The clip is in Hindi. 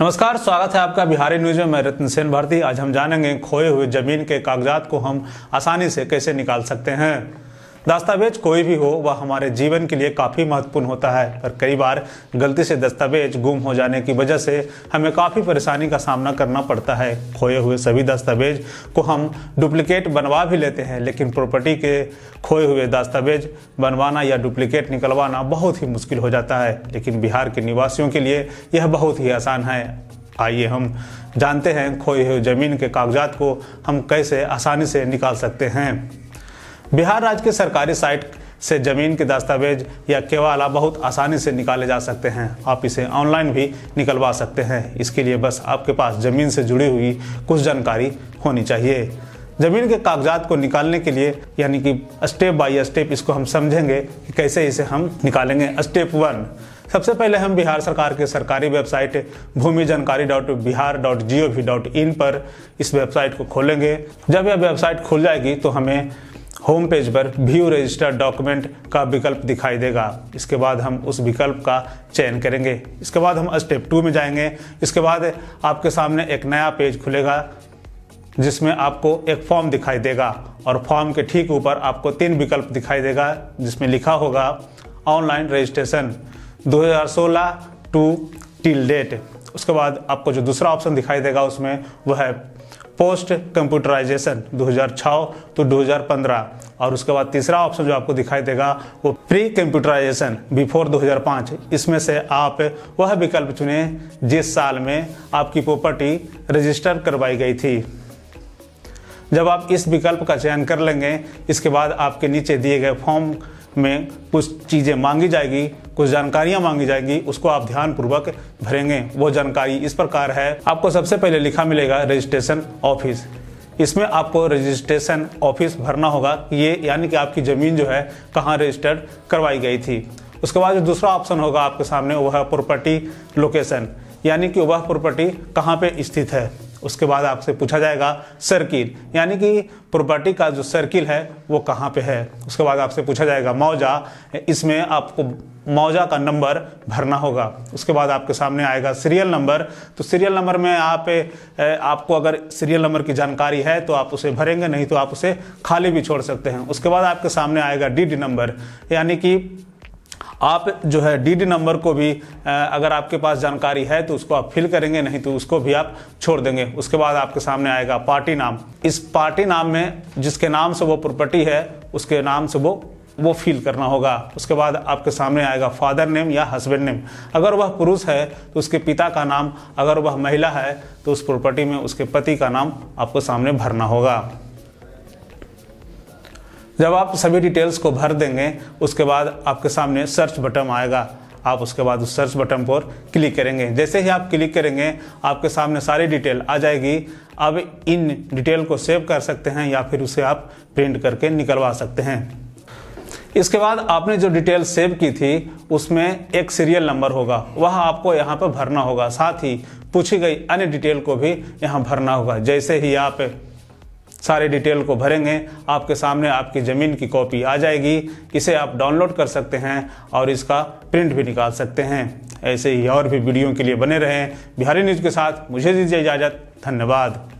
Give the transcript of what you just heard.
नमस्कार स्वागत है आपका बिहारी न्यूज में मैं रतन सेन भारती आज हम जानेंगे खोए हुए जमीन के कागजात को हम आसानी से कैसे निकाल सकते हैं दस्तावेज कोई भी हो वह हमारे जीवन के लिए काफ़ी महत्वपूर्ण होता है पर कई बार गलती से दस्तावेज गुम हो जाने की वजह से हमें काफ़ी परेशानी का सामना करना पड़ता है खोए हुए सभी दस्तावेज को हम डुप्लीकेट बनवा भी लेते हैं लेकिन प्रॉपर्टी के खोए हुए दस्तावेज बनवाना या डुप्लीकेट निकलवाना बहुत ही मुश्किल हो जाता है लेकिन बिहार के निवासियों के लिए यह बहुत ही आसान है आइए हम जानते हैं खोए हुए ज़मीन के कागजात को हम कैसे आसानी से निकाल सकते हैं बिहार राज्य के सरकारी साइट से ज़मीन के दस्तावेज या केवाला बहुत आसानी से निकाले जा सकते हैं आप इसे ऑनलाइन भी निकलवा सकते हैं इसके लिए बस आपके पास ज़मीन से जुड़ी हुई कुछ जानकारी होनी चाहिए ज़मीन के कागजात को निकालने के लिए यानी कि स्टेप बाय स्टेप इसको हम समझेंगे कि कैसे इसे हम निकालेंगे स्टेप वन सबसे पहले हम बिहार सरकार के सरकारी वेबसाइट भूमि जानकारी dot Bihar dot G O V dot in पर इस वेबसाइट को खोलेंगे जब यह वेबसाइट खुल जाएगी तो हमें होम पेज पर व्यू रजिस्टर डॉक्यूमेंट का विकल्प दिखाई देगा इसके बाद हम उस विकल्प का चयन करेंगे इसके बाद हम स्टेप टू में जाएंगे इसके बाद आपके सामने एक नया पेज खुलेगा जिसमें आपको एक फॉर्म दिखाई देगा और फॉर्म के ठीक ऊपर आपको तीन विकल्प दिखाई देगा जिसमें लिखा होगा online registration 2016 to till date उसके बाद आपको जो दूसरा ऑप्शन दिखाई देगा उसमें वह है पोस्ट कंप्यूटराइजेशन 2006 तो 2015 और उसके बाद तीसरा ऑप्शन जो आपको दिखाई देगा वो प्री कंप्यूटराइजेशन बिफोर 2005 इसमें से आप वह विकल्प चुने जिस साल में आपकी प्रॉपर्टी रजिस्टर करवाई गई थी जब आप इस विकल्प का चयन कर लेंगे इसके बाद आपके नीचे दिए गए फॉर्म में कुछ चीज़ें मांगी जाएगी कुछ जानकारियां मांगी जाएगी उसको आप ध्यानपूर्वक भरेंगे वो जानकारी इस प्रकार है आपको सबसे पहले लिखा मिलेगा रजिस्ट्रेशन ऑफिस इसमें आपको रजिस्ट्रेशन ऑफिस भरना होगा ये यानी कि आपकी ज़मीन जो है कहाँ रजिस्टर्ड करवाई गई थी उसके बाद जो दूसरा ऑप्शन होगा आपके सामने वह प्रॉपर्टी लोकेशन यानी कि वह प्रॉपर्टी कहाँ पे स्थित है उसके बाद आपसे पूछा जाएगा सर्किल यानी कि प्रॉपर्टी का जो सर्किल है वो कहाँ पे है उसके बाद आपसे पूछा जाएगा मौजा इसमें आपको मौजा का नंबर भरना होगा उसके बाद आपके सामने आएगा सीरियल नंबर तो सीरियल नंबर में आप आपको अगर सीरियल नंबर की जानकारी है तो आप उसे भरेंगे नहीं तो आप उसे खाली भी छोड़ सकते हैं उसके बाद आपके सामने आएगा डी नंबर यानी कि आप जो है डीडी नंबर को भी अगर आपके पास जानकारी है तो उसको आप फिल करेंगे नहीं तो उसको भी आप छोड़ देंगे उसके बाद आपके सामने आएगा पार्टी नाम इस पार्टी नाम में जिसके नाम से वो प्रॉपर्टी है उसके नाम से वो वो फील करना होगा उसके बाद आपके सामने आएगा फादर नेम या हस्बैंड नेम अगर वह पुरुष है तो उसके पिता का नाम अगर वह महिला है तो उस प्रॉपर्टी में उसके पति का नाम आपको सामने भरना होगा जब आप सभी डिटेल्स को भर देंगे उसके बाद आपके सामने सर्च बटन आएगा आप उसके बाद उस सर्च बटन पर क्लिक करेंगे जैसे ही आप क्लिक करेंगे आपके सामने सारी डिटेल आ जाएगी अब इन डिटेल को सेव कर सकते हैं या फिर उसे आप प्रिंट करके निकलवा सकते हैं इसके बाद आपने जो डिटेल सेव की थी उसमें एक सीरियल नंबर होगा वह आपको यहाँ पर भरना होगा साथ ही पूछी गई अन्य डिटेल को भी यहाँ भरना होगा जैसे ही आप सारे डिटेल को भरेंगे आपके सामने आपकी ज़मीन की कॉपी आ जाएगी इसे आप डाउनलोड कर सकते हैं और इसका प्रिंट भी निकाल सकते हैं ऐसे ही और भी वीडियो के लिए बने रहें बिहारी न्यूज़ के साथ मुझे दीजिए इजाज़त धन्यवाद